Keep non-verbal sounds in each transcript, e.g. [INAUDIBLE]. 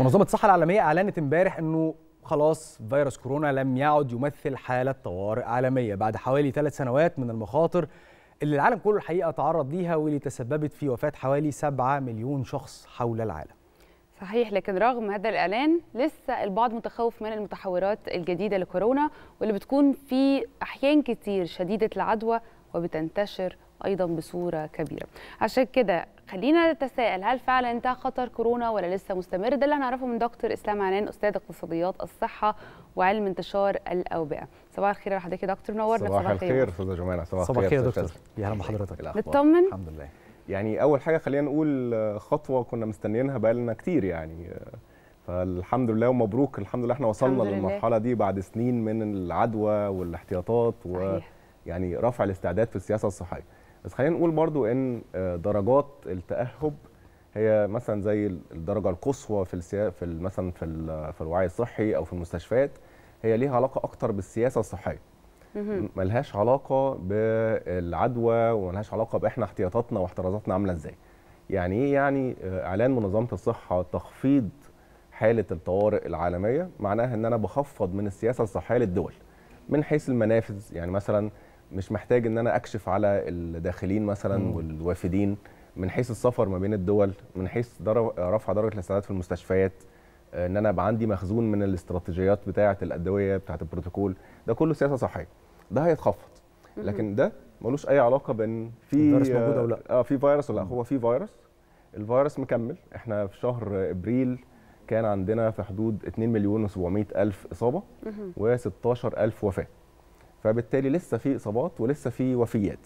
منظمة الصحة العالمية أعلنت امبارح أنه خلاص فيروس كورونا لم يعد يمثل حالة طوارئ عالمية بعد حوالي ثلاث سنوات من المخاطر اللي العالم كله الحقيقة تعرض ليها واللي تسببت في وفاة حوالي 7 مليون شخص حول العالم صحيح لكن رغم هذا الإعلان لسه البعض متخوف من المتحورات الجديدة لكورونا واللي بتكون في أحيان كتير شديدة العدوى وبتنتشر ايضا بصوره كبيره عشان كده خلينا نتساءل هل فعلا انتهى خطر كورونا ولا لسه مستمر ده اللي هنعرفه من دكتور اسلام عنان استاذ اقتصاديات الصحه وعلم انتشار الاوبئه صباح الخير لحضرتك يا دكتور نورنا صباح الخير استاذه جمانه صباح الخير صباح الخير يا دكتور يا اهلا بحضرتك نطمن إيه الحمد لله يعني اول حاجه خلينا نقول خطوه كنا مستنيينها بقالنا كتير يعني فالحمد لله ومبروك الحمد لله احنا وصلنا لله. للمرحله دي بعد سنين من العدوى والاحتياطات ويعني رفع الاستعداد في السياسه الصحيه بس خلينا نقول برضو ان آه، درجات التاهب هي مثلا زي الدرجه القصوى في السيا... في مثلا في في الوعي الصحي او في المستشفيات هي ليها علاقه اكتر بالسياسه الصحيه ملهاش علاقه بالعدوى وملهاش علاقه باحنا احتياطاتنا واحترازاتنا عامله ازاي يعني ايه يعني آه، اعلان منظمه الصحه تخفيض حاله الطوارئ العالميه معناها ان انا بخفض من السياسه الصحيه للدول من حيث المنافذ يعني مثلا مش محتاج ان انا اكشف على الداخلين مثلا مم. والوافدين من حيث السفر ما بين الدول من حيث رفع درجه الاستعداد في المستشفيات آه، ان انا ابقى عندي مخزون من الاستراتيجيات بتاعه الادويه بتاعه البروتوكول ده كله سياسه صحيه ده هيتخفض لكن ده ملوش اي علاقه بان في فيروس موجود او لا اه في فيروس ولا هو في فيروس الفيروس مكمل احنا في شهر ابريل كان عندنا في حدود 2 مليون و700 الف اصابه و16000 وفاه فبالتالي لسه في اصابات ولسه في وفيات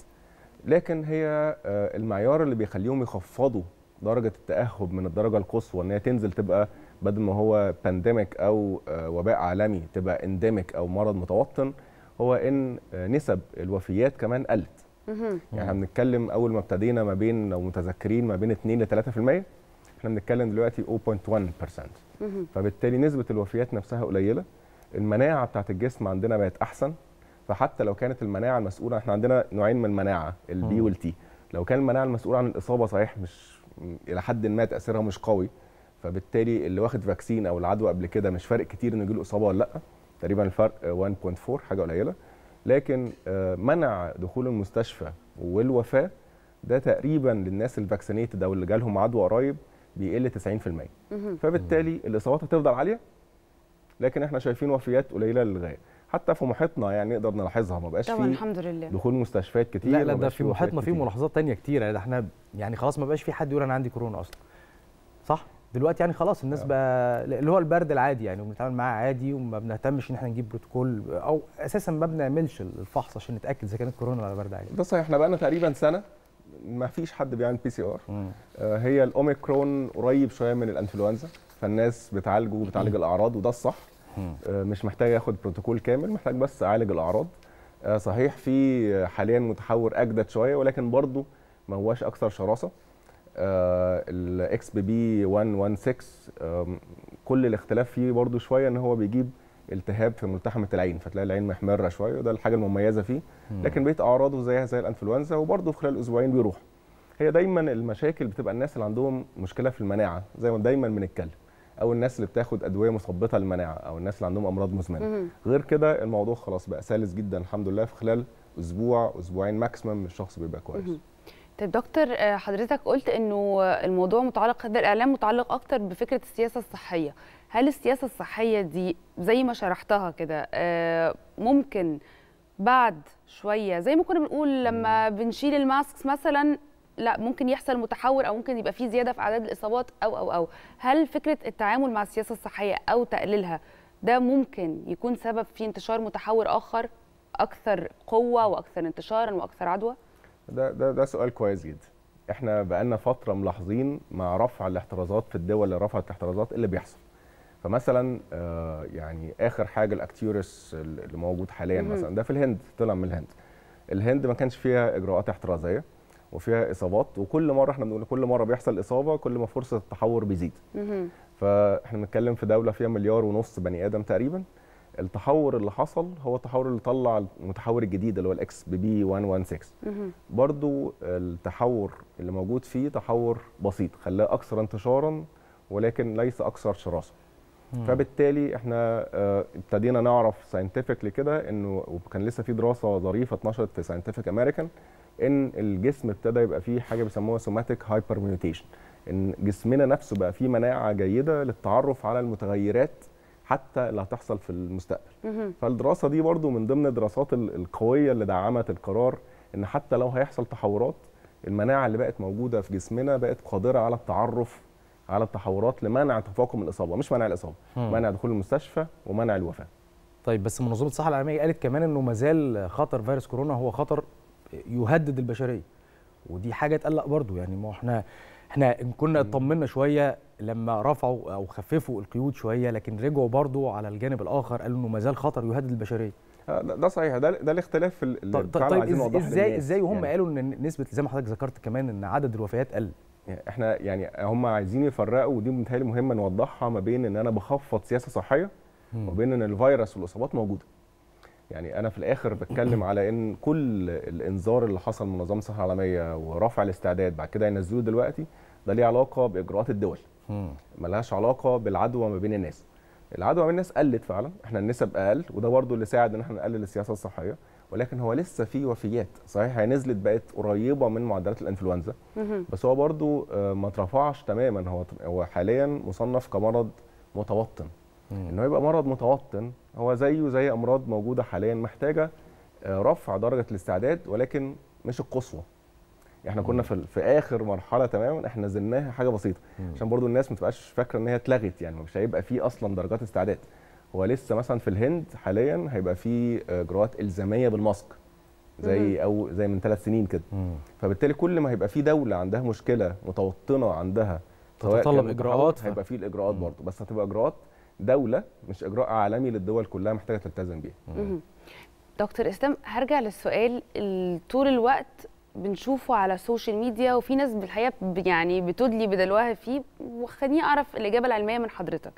لكن هي آه، المعيار اللي بيخليهم يخفضوا درجه التاهب من الدرجه القصوى ان هي تنزل تبقى بدل ما هو بانديميك او آه، وباء عالمي تبقى انديميك او مرض متوطن هو ان آه، نسب الوفيات كمان قلت يعني احنا بنتكلم اول ما ابتدينا ما بين لو متذكرين ما بين 2 ل 3% احنا بنتكلم دلوقتي 0.1% فبالتالي نسبه الوفيات نفسها قليله المناعه بتاعت الجسم عندنا بقت احسن فحتى لو كانت المناعه المسؤوله احنا عندنا نوعين من المناعه البي والتي لو كان المناعه المسؤوله عن الاصابه صحيح مش الى حد ما تاثيرها مش قوي فبالتالي اللي واخد فاكسين او العدوى قبل كده مش فارق كتير انه يجيله اصابه ولا لا تقريبا الفرق 1.4 حاجه قليله لكن آه، منع دخول المستشفى والوفاه ده تقريبا للناس الفاكسينيتد او اللي جالهم عدوى قريب بيقل 90% فبالتالي الاصابات هتفضل عاليه لكن احنا شايفين وفيات قليله للغايه حتى في محيطنا يعني نقدر نلاحظها ما بقاش طبعا الحمد لله دخول مستشفيات كتير لا لا ده في محيطنا في ملاحظات تانية كتير يعني احنا يعني خلاص ما بقاش في حد يقول انا عندي كورونا اصلا صح دلوقتي يعني خلاص الناس آه. بقى اللي هو البرد العادي يعني وبنتعامل معاه عادي وما بنهتمش ان احنا نجيب بروتوكول او اساسا ما بنعملش الفحص عشان نتاكد اذا كانت كورونا ولا برد عادي ده صحيح احنا بقى لنا تقريبا سنه ما فيش حد بيعمل بي سي ار هي الاوميكرون قريب شويه من الانفلونزا فالناس بتعالجه وبتعالج الاعراض وده الصح آه، مش محتاج اخد بروتوكول كامل محتاج بس اعالج الاعراض آه، صحيح في آه، حاليا متحور اجدد شويه ولكن برضه ما هواش اكثر شراسه الاكس بي بي 116 كل الاختلاف فيه برضه شويه ان هو بيجيب التهاب في ملتحمه العين فتلاقي العين محمره شويه وده الحاجه المميزه فيه لكن بيت اعراضه زيها زي الانفلونزا وبرضه خلال اسبوعين بيروح هي دايما المشاكل بتبقى الناس اللي عندهم مشكله في المناعه زي ما دايما بنتكلم او الناس اللي بتاخد ادويه مثبطه للمناعه او الناس اللي عندهم امراض مزمنه غير كده الموضوع خلاص بقى سلس جدا الحمد لله في خلال اسبوع اسبوعين ماكسيمم الشخص بيبقى كويس طيب دكتور آه، حضرتك قلت انه الموضوع متعلق هذا الاعلام متعلق اكتر بفكره السياسه الصحيه هل السياسه الصحيه دي زي ما شرحتها كده آه، ممكن بعد شويه زي ما كنا بنقول لما بنشيل الماسكس مثلا لا ممكن يحصل متحور او ممكن يبقى في زياده في اعداد الاصابات او او او هل فكره التعامل مع السياسه الصحيه او تقليلها ده ممكن يكون سبب في انتشار متحور اخر اكثر قوه واكثر انتشارا واكثر عدوى ده ده ده سؤال كويس جدا احنا بقالنا فتره ملاحظين مع رفع الاحترازات في الدول اللي رفعت الاحترازات اللي بيحصل فمثلا آه يعني اخر حاجه الاكتيورس اللي موجود حاليا مثلا ده في الهند طلع من الهند الهند ما كانش فيها اجراءات احترازيه وفيها اصابات وكل مره احنا بنقول كل مره بيحصل اصابه كل ما فرصه التحور بيزيد فاحنا بنتكلم في دوله فيها مليار ونص بني ادم تقريبا التحور اللي حصل هو التحور اللي طلع المتحور الجديد اللي هو الاكس بي بي 116 برضو التحور اللي موجود فيه تحور بسيط خلاه اكثر انتشارا ولكن ليس اكثر شراسه فبالتالي احنا آه، ابتدينا نعرف ساينتفكلي كده انه وكان لسه في دراسه ظريفه اتنشرت في ساينتفك امريكان ان الجسم ابتدى يبقى فيه حاجه بيسموها سوماتيك هايبر ميوتيشن ان جسمنا نفسه بقى فيه مناعه جيده للتعرف على المتغيرات حتى اللي هتحصل في المستقبل فالدراسه دي برضو من ضمن الدراسات القويه اللي دعمت القرار ان حتى لو هيحصل تحورات المناعه اللي بقت موجوده في جسمنا بقت قادره على التعرف على التحورات لمنع تفاقم الاصابه مش منع الاصابه مم. منع دخول المستشفى ومنع الوفاه طيب بس منظمه الصحه العالميه قالت كمان انه مازال خطر فيروس كورونا هو خطر يهدد البشريه ودي حاجه تقلق برضو يعني ما احنا احنا ان كنا اطمنا شويه لما رفعوا او خففوا القيود شويه لكن رجعوا برضو على الجانب الاخر قالوا انه ما زال خطر يهدد البشريه آه، ده صحيح ده ده الاختلاف اللي طيب, طيب ازاي ازاي وهم يعني قالوا ان نسبه زي ما حضرتك ذكرت كمان ان عدد الوفيات قل يعني احنا يعني هم عايزين يفرقوا ودي متهيألي مهمه نوضحها ما بين ان انا بخفض سياسه صحيه وبين ان الفيروس والاصابات موجوده يعني انا في الاخر بتكلم على ان كل الانذار اللي حصل من نظام الصحه العالميه ورفع الاستعداد بعد كده ينزلوه دلوقتي ده ليه علاقه باجراءات الدول ملهاش علاقه بالعدوى ما بين الناس العدوى ما بين الناس قلت فعلا احنا النسب اقل وده برضو اللي ساعد ان احنا نقلل السياسه الصحيه ولكن هو لسه في وفيات صحيح هي نزلت بقت قريبه من معدلات الانفلونزا بس هو برضو آه، ما اترفعش تماما هو هو حاليا مصنف كمرض متوطن انه يبقى مرض متوطن هو زيه زي امراض موجوده حاليا محتاجه آه، رفع درجه الاستعداد ولكن مش القصوى احنا كنا في, في اخر مرحله تماما احنا نزلناها حاجه بسيطه عشان برضو الناس ما تبقاش فاكره ان هي اتلغت يعني مش هيبقى في اصلا درجات استعداد هو لسه مثلا في الهند حاليا هيبقى في اجراءات آه، الزاميه بالماسك زي او زي من ثلاث سنين كده فبالتالي كل ما هيبقى في دوله عندها مشكله متوطنه عندها تتطلب اجراءات هيبقى في الاجراءات برضو بس هتبقى اجراءات دوله مش اجراء عالمي للدول كلها محتاجه تلتزم بيه دكتور اسلام هرجع للسؤال طول الوقت بنشوفه على السوشيال ميديا وفي ناس بالحقيقه يعني بتدلي بدلوها فيه وخليني اعرف الاجابه العلميه من حضرتك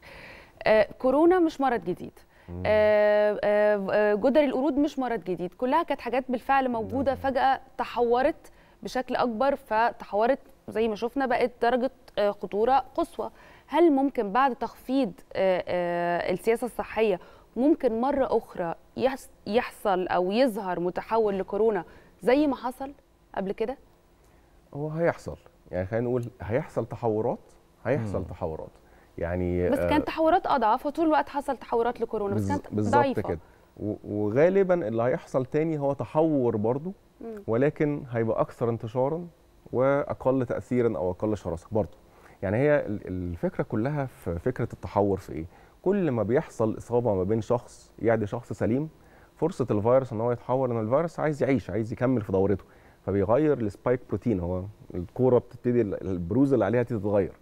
آه كورونا مش مرض جديد آه،, آه آه جدر القرود مش مرض جديد كلها كانت حاجات بالفعل موجوده نعم. فجاه تحورت بشكل اكبر فتحورت زي ما شفنا بقت درجه آه، خطوره قصوى هل ممكن بعد تخفيض آه، آه، السياسه الصحيه ممكن مره اخرى يحصل او يظهر متحول لكورونا زي ما حصل قبل كده هو هيحصل يعني خلينا نقول هيحصل تحورات هيحصل مم. تحورات يعني بس آه، كانت تحورات اضعف وطول الوقت حصل تحورات لكورونا بس كانت ضعيفه كده وغالبا اللي هيحصل تاني هو تحور برضه ولكن هيبقى اكثر انتشارا واقل تاثيرا او اقل شراسه برضه يعني هي الفكره كلها في فكره التحور في ايه كل ما بيحصل اصابه ما بين شخص يعدي شخص سليم فرصه الفيروس ان هو يتحور ان الفيروس عايز يعيش عايز يكمل في دورته فبيغير السبايك بروتين هو الكوره بتبتدي البروز اللي عليها تتغير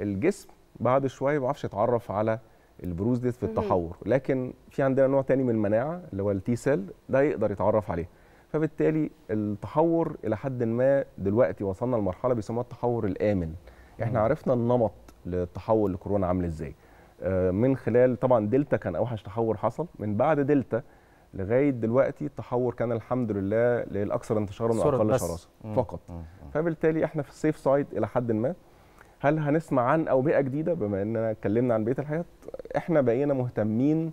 الجسم بعد شويه ما بيعرفش يتعرف على البروز دي في التحور لكن في عندنا نوع تاني من المناعه اللي هو التي سيل ده يقدر يتعرف عليه فبالتالي التحور الى حد ما دلوقتي وصلنا لمرحله بيسموها التحور الامن احنا عرفنا النمط للتحول لكورونا عامل ازاي آه، من خلال طبعا دلتا كان اوحش تحول حصل من بعد دلتا لغايه دلوقتي التحور كان الحمد لله للاكثر انتشارا واقل شراسه فقط مم. فبالتالي احنا في السيف سايد الى حد ما هل هنسمع عن اوبئه جديده بما اننا اتكلمنا عن بقيه الحاجات احنا بقينا مهتمين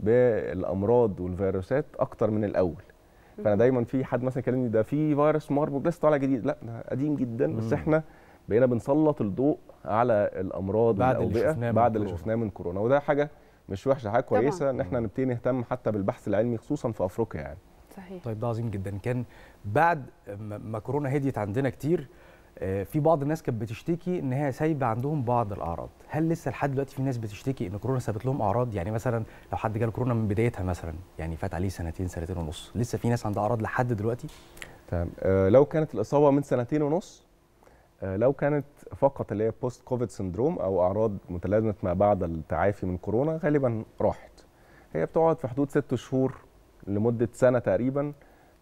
بالامراض والفيروسات اكتر من الاول فانا دايما في حد مثلا يكلمني ده في فيروس ماربو بلس طالع جديد لا ده قديم جدا بس احنا بقينا بنسلط الضوء على الامراض بعد والاوبئه اللي بعد اللي شفناه من كورونا وده حاجه مش وحشه حاجه كويسه ان احنا نبتدي نهتم حتى بالبحث العلمي خصوصا في افريقيا يعني صحيح طيب ده عظيم جدا كان بعد ما كورونا هديت عندنا كتير آه، في بعض الناس كانت بتشتكي ان هي سايبه عندهم بعض الاعراض هل لسه لحد دلوقتي في ناس بتشتكي ان كورونا سابت لهم اعراض يعني مثلا لو حد جاله كورونا من بدايتها مثلا يعني فات عليه سنتين سنتين ونص لسه في ناس عندها اعراض لحد دلوقتي تمام آه، لو كانت الاصابه من سنتين ونص آه، لو كانت فقط اللي هي بوست كوفيد سندروم او اعراض متلازمه ما بعد التعافي من كورونا غالبا راحت هي بتقعد في حدود ست شهور لمده سنه تقريبا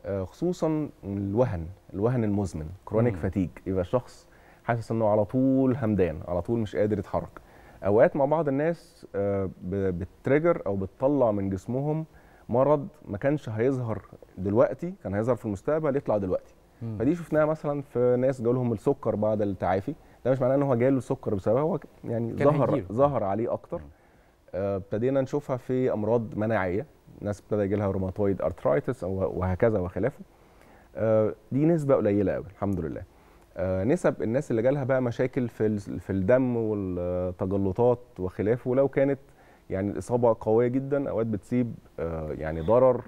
آه، خصوصا الوهن الوهن المزمن كرونيك فاتيج يبقى الشخص حاسس انه على طول همدان على طول مش قادر يتحرك اوقات مع بعض الناس آه، بتريجر او بتطلع من جسمهم مرض ما كانش هيظهر دلوقتي كان هيظهر في المستقبل يطلع دلوقتي فدي شفناها مثلا في ناس جالهم السكر بعد التعافي ده مش معناه ان هو جاله سكر بسببها هو يعني ظهر ظهر عليه اكتر آه، ابتدينا نشوفها في امراض مناعيه ناس ابتدى يجي لها روماتويد ارترايتس وهكذا وخلافه آه، دي نسبه قليله قوي الحمد لله آه، نسب الناس اللي جالها بقى مشاكل في في الدم والتجلطات وخلافه لو كانت يعني الاصابه قويه جدا اوقات بتسيب يعني ضرر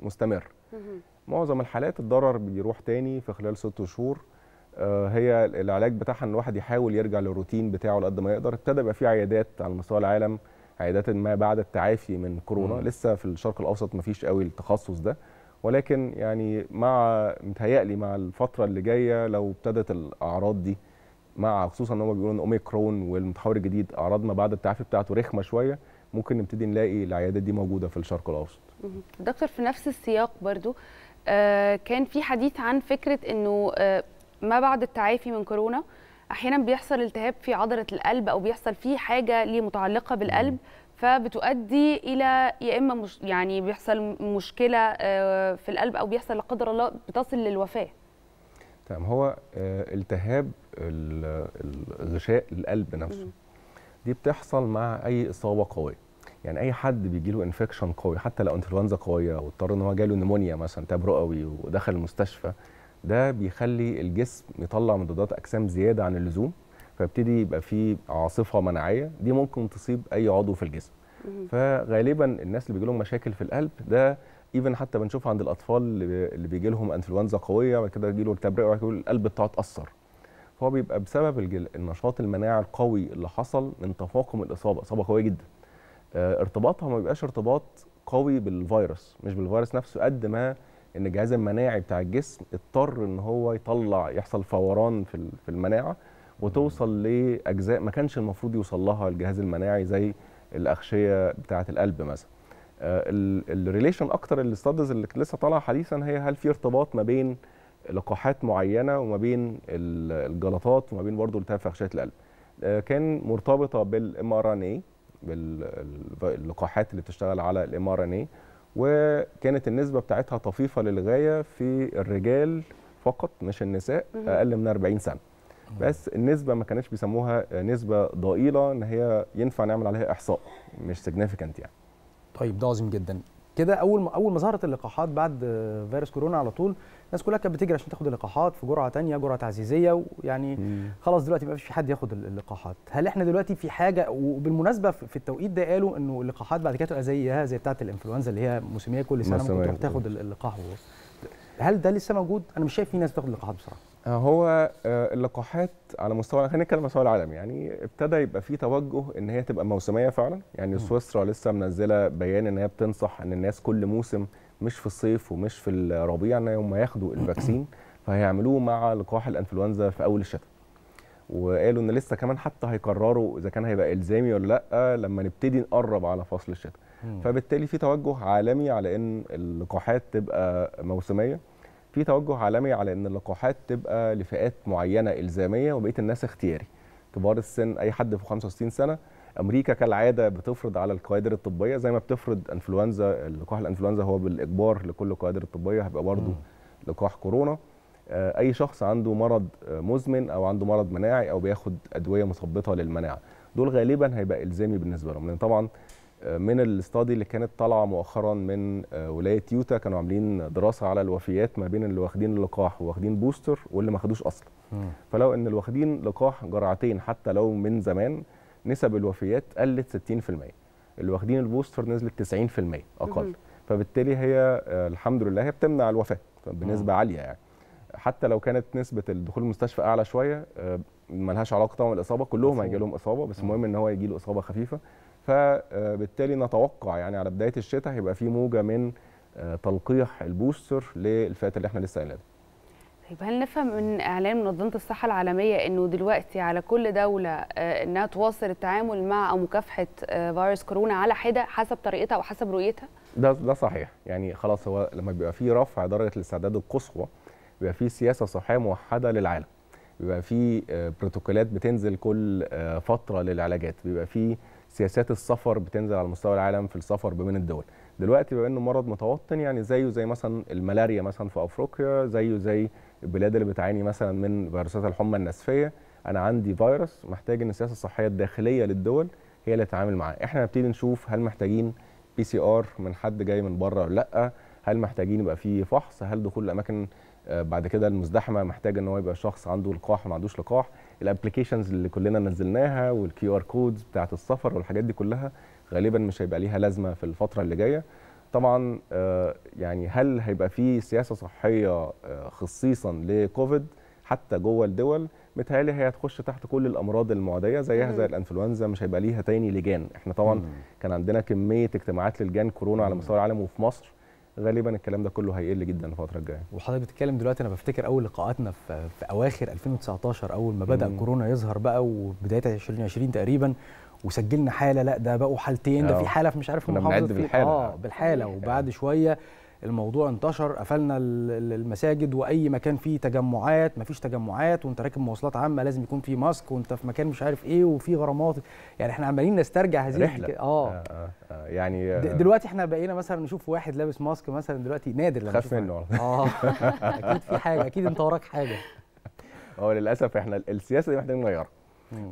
مستمر معظم الحالات الضرر بيروح تاني في خلال ست شهور آه، هي العلاج بتاعها ان الواحد يحاول يرجع للروتين بتاعه لقد قد ما يقدر ابتدى يبقى في عيادات على مستوى العالم عيادات ما بعد التعافي من كورونا مم. لسه في الشرق الاوسط ما فيش قوي التخصص ده ولكن يعني مع متهيألي مع الفتره اللي جايه لو ابتدت الاعراض دي مع خصوصا ان هم بيقولوا ان اوميكرون والمتحور الجديد اعراض ما بعد التعافي بتاعته رخمه شويه ممكن نبتدي نلاقي العيادات دي موجوده في الشرق الاوسط دكتور في نفس السياق برضو آه، كان في حديث عن فكره انه آه، ما بعد التعافي من كورونا احيانا بيحصل التهاب في عضله القلب او بيحصل في حاجه ليه متعلقه بالقلب فبتؤدي الى يا اما مش يعني بيحصل مشكله آه، في القلب او بيحصل لا قدر الله بتصل للوفاه تمام هو التهاب الغشاء القلب نفسه دي بتحصل مع اي اصابه قويه يعني اي حد بيجي له انفكشن قوي حتى لو انفلونزا قويه واضطر ان هو جاله نمونيا مثلا تاب رئوي ودخل المستشفى ده بيخلي الجسم يطلع مضادات اجسام زياده عن اللزوم فيبتدي يبقى في عاصفه مناعيه دي ممكن تصيب اي عضو في الجسم فغالبا الناس اللي بيجي لهم مشاكل في القلب ده ايفن حتى بنشوف عند الاطفال اللي بيجي لهم انفلونزا قويه بعد كده يجي له التاب رئوي القلب بتاعه اتاثر فهو بيبقى بسبب النشاط المناعي القوي اللي حصل من تفاقم الاصابه اصابه قويه جدا آه، ارتباطها ما بيبقاش ارتباط قوي بالفيروس مش بالفيروس نفسه قد ما ان الجهاز المناعي بتاع الجسم اضطر ان هو يطلع يحصل فوران في المناعه وتوصل لاجزاء ما كانش المفروض يوصل لها الجهاز المناعي زي الاغشيه بتاعه القلب مثلا آه، الريليشن اكتر الاستادز اللي لسه طالعه حديثا هي هل في ارتباط ما بين لقاحات معينه وما بين الجلطات وما بين برضه التهاب في اغشيه القلب آه، كان مرتبطه بالام ار ان اي اللقاحات اللي بتشتغل على الام ار ان اي وكانت النسبه بتاعتها طفيفه للغايه في الرجال فقط مش النساء اقل من 40 سنه بس النسبه ما كانتش بيسموها نسبه ضئيله ان هي ينفع نعمل عليها احصاء مش سيجنيفيكانت يعني طيب ده عظيم جدا كده اول ما اول ما ظهرت اللقاحات بعد فيروس كورونا على طول الناس كلها كانت بتجري عشان تاخد اللقاحات في جرعه ثانيه جرعه تعزيزيه ويعني خلاص دلوقتي ما فيش في حد ياخد اللقاحات هل احنا دلوقتي في حاجه وبالمناسبه في التوقيت ده قالوا انه اللقاحات بعد كده تبقى زيها زي بتاعه الانفلونزا اللي هي موسميه كل سنه ممكن تروح تاخد اللقاح هل ده لسه موجود انا مش شايف في ناس بتاخد اللقاحات بصراحه هو آه، اللقاحات على مستوى خلينا نتكلم على مستوى العالم يعني ابتدى يبقى في توجه ان هي تبقى موسميه فعلا يعني سويسرا لسه منزله بيان ان هي بتنصح ان الناس كل موسم مش في الصيف ومش في الربيع ان هم ياخدوا الفاكسين [CLEARS THROAT] فهيعملوه مع لقاح الانفلونزا في اول الشتاء وقالوا ان لسه كمان حتى هيقرروا اذا كان هيبقى الزامي ولا لا لما نبتدي نقرب على فصل الشتاء فبالتالي في توجه عالمي على ان اللقاحات تبقى موسميه في توجه عالمي على ان اللقاحات تبقى لفئات معينه الزاميه وبقيه الناس اختياري كبار السن اي حد في 65 سنه امريكا كالعاده بتفرض على الكوادر الطبيه زي ما بتفرض انفلونزا لقاح الانفلونزا هو بالاجبار لكل الكوادر الطبيه هيبقى برضه لقاح كورونا آه، اي شخص عنده مرض آه، مزمن او عنده مرض مناعي او بياخد ادويه مثبطه للمناعه دول غالبا هيبقى الزامي بالنسبه لهم لان طبعا من الاستادي اللي كانت طالعه مؤخرا من آه، ولايه يوتا كانوا عاملين دراسه على الوفيات ما بين اللي واخدين اللقاح وواخدين بوستر واللي ما خدوش اصلا فلو ان اللي واخدين لقاح جرعتين حتى لو من زمان نسب الوفيات قلت 60% اللي واخدين البوستر نزلت 90% اقل فبالتالي هي آه، الحمد لله هي بتمنع الوفاه بنسبه عاليه يعني حتى لو كانت نسبه الدخول المستشفى اعلى شويه آه، ملهاش علاقه طبعا بالاصابه كلهم هيجي لهم اصابه بس المهم ان هو يجي له اصابه خفيفه فبالتالي نتوقع يعني على بدايه الشتاء هيبقى في موجه من آه، تلقيح البوستر للفئات اللي احنا لسه قايلينها. طيب هل نفهم من اعلان منظمه الصحه العالميه انه دلوقتي على كل دوله آه، انها تواصل التعامل مع او مكافحه آه، فيروس كورونا على حده حسب طريقتها وحسب رؤيتها؟ ده ده صحيح يعني خلاص هو لما بيبقى في رفع درجه الاستعداد القصوى بيبقى في سياسه صحيه موحده للعالم بيبقى في بروتوكولات بتنزل كل فتره للعلاجات بيبقى في سياسات السفر بتنزل على مستوى العالم في السفر بين الدول دلوقتي بما انه مرض متوطن يعني زيه زي مثلا الملاريا مثلا في افريقيا زيه زي البلاد اللي بتعاني مثلا من فيروسات الحمى النسفيه انا عندي فيروس محتاج ان السياسه الصحيه الداخليه للدول هي اللي تتعامل معاه احنا نبتدي نشوف هل محتاجين بي سي ار من حد جاي من بره ولا لا هل محتاجين يبقى في فحص هل دخول الاماكن آه، بعد كده المزدحمه محتاج ان هو يبقى شخص عنده لقاح ما عندوش لقاح الابلكيشنز اللي كلنا نزلناها والكيو ار كودز بتاعه السفر والحاجات دي كلها غالبا مش هيبقى ليها لازمه في الفتره اللي جايه طبعا آه، يعني هل هيبقى في سياسه صحيه آه، خصيصا لكوفيد حتى جوه الدول متهيألي هي هتخش تحت كل الامراض المعديه زيها زي الانفلونزا مش هيبقى ليها تاني لجان احنا طبعا كان عندنا كميه اجتماعات للجان كورونا على مستوى العالم وفي مصر غالبا الكلام ده كله هيقل جدا الفتره الجايه وحضرتك بتتكلم دلوقتي انا بفتكر اول لقاءاتنا في, في اواخر 2019 اول ما بدا مم. كورونا يظهر بقى وبدايه 2020 تقريبا وسجلنا حاله لا ده بقوا حالتين ده في آه. حاله في مش عارف محافظه بالحاله اه بالحاله وبعد شويه الموضوع انتشر قفلنا المساجد واي مكان فيه تجمعات مفيش تجمعات وانت راكب مواصلات عامه لازم يكون في ماسك وانت في مكان مش عارف ايه وفي غرامات يعني احنا عمالين نسترجع هذه رحله آه. آه, آه, اه يعني دلوقتي احنا بقينا مثلا نشوف واحد لابس ماسك مثلا دلوقتي نادر لما خاف منه اه [LAUGHS] اكيد في حاجه اكيد انت وراك حاجه هو للاسف احنا السياسه دي محتاجين نغيرها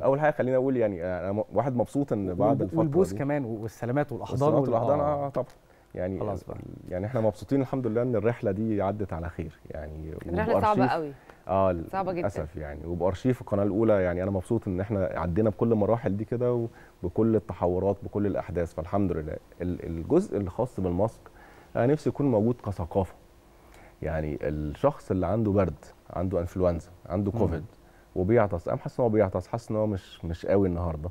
اول حاجه خلينا اقول يعني انا واحد مبسوط ان بعد الفتره والبوس دي. كمان والسلامات والاحضان والاحضان اه, آه، طبعا يعني خلاص بقى. يعني احنا مبسوطين الحمد لله ان الرحله دي عدت على خير يعني الرحله صعبه قوي اه صعبه جدا للاسف يعني وبارشيف القناه الاولى يعني انا مبسوط ان احنا عدينا بكل المراحل دي كده وبكل التحورات بكل الاحداث فالحمد لله الجزء الخاص بالماسك انا نفسي يكون موجود كثقافه يعني الشخص اللي عنده برد عنده انفلونزا عنده كوفيد وبيعطس انا حاسس ان هو بيعطس حاسس ان هو مش مش قوي النهارده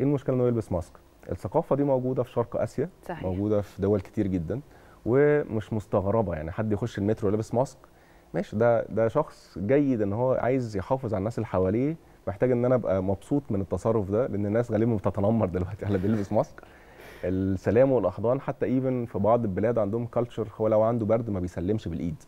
ايه المشكله انه يلبس ماسك الثقافه دي موجوده في شرق اسيا صحيح. موجوده في دول كتير جدا ومش مستغربه يعني حد يخش المترو لابس ماسك ماشي ده ده شخص جيد ان هو عايز يحافظ على الناس اللي حواليه محتاج ان انا ابقى مبسوط من التصرف ده لان الناس غالبا بتتنمر دلوقتي على بيلبس ماسك السلام والاحضان حتى ايفن في بعض البلاد عندهم كلتشر هو لو عنده برد ما بيسلمش بالايد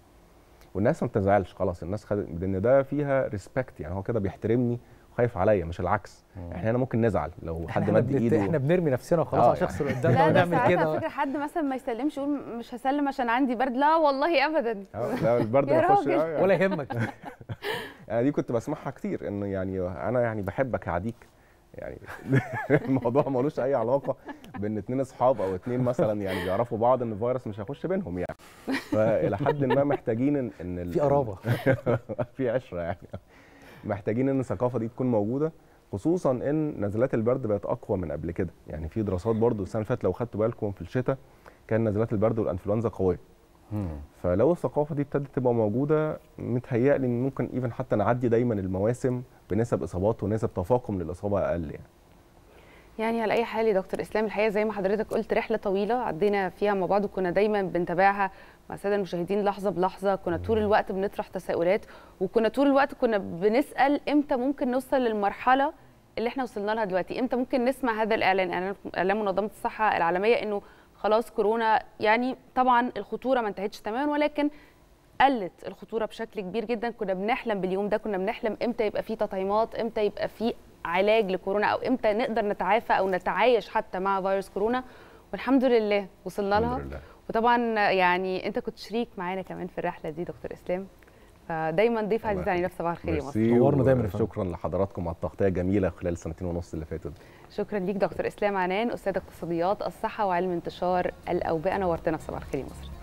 والناس ما بتزعلش خلاص الناس خد... لان ده فيها ريسبكت يعني هو كده بيحترمني خايف عليا مش العكس مم. احنا هنا ممكن نزعل لو حد مد بنت... ايده احنا بنرمي نفسنا وخلاص آه على الشخص اللي [LAUGHS] قدامنا ونعمل كده على فكره حد مثلا ما يسلمش يقول مش هسلم عشان عندي برد لا والله ابدا آه، لا البرد ما [LAUGHS] يخش آه، آه. ولا يهمك [LAUGHS] انا دي كنت بسمعها كتير انه يعني انا يعني بحبك هعديك يعني الموضوع ملوش اي علاقه بان اتنين اصحاب او اتنين مثلا يعني بيعرفوا بعض ان الفيروس مش هيخش بينهم يعني فالى حد ما محتاجين إن في قرابه في عشره يعني محتاجين ان الثقافه دي تكون موجوده خصوصا ان نزلات البرد بقت اقوى من قبل كده يعني في دراسات برضو السنه اللي فاتت لو خدتوا بالكم في الشتاء كان نزلات البرد والانفلونزا قويه فلو الثقافه دي ابتدت تبقى موجوده متهيألي ان ممكن ايفن حتى نعدي دايما المواسم بنسب اصابات ونسب تفاقم للاصابه اقل يعني يعني على اي حال يا دكتور اسلام الحقيقه زي ما حضرتك قلت رحله طويله عدينا فيها مع بعض وكنا دايما بنتابعها مع الساده المشاهدين لحظه بلحظه كنا طول الوقت بنطرح تساؤلات وكنا طول الوقت كنا بنسال امتى ممكن نوصل للمرحله اللي احنا وصلنا لها دلوقتي امتى ممكن نسمع هذا الاعلان اعلان منظمه الصحه العالميه انه خلاص كورونا يعني طبعا الخطوره ما انتهتش تماما ولكن قلت الخطوره بشكل كبير جدا كنا بنحلم باليوم ده كنا بنحلم امتى يبقى فيه تطعيمات امتى يبقى في علاج لكورونا او امتى نقدر نتعافى او نتعايش حتى مع فيروس كورونا والحمد لله وصلنا لها لله. وطبعا يعني انت كنت شريك معانا كمان في الرحله دي دكتور اسلام فدايما ضيف عزيز علينا في صباح الخير يا مصر نورنا دايما شكرا لحضراتكم على التغطيه الجميله خلال السنتين ونص اللي فاتوا شكرا ليك دكتور اسلام عنان استاذ اقتصاديات الصحه وعلم انتشار الاوبئه نورتنا في صباح الخير يا مصر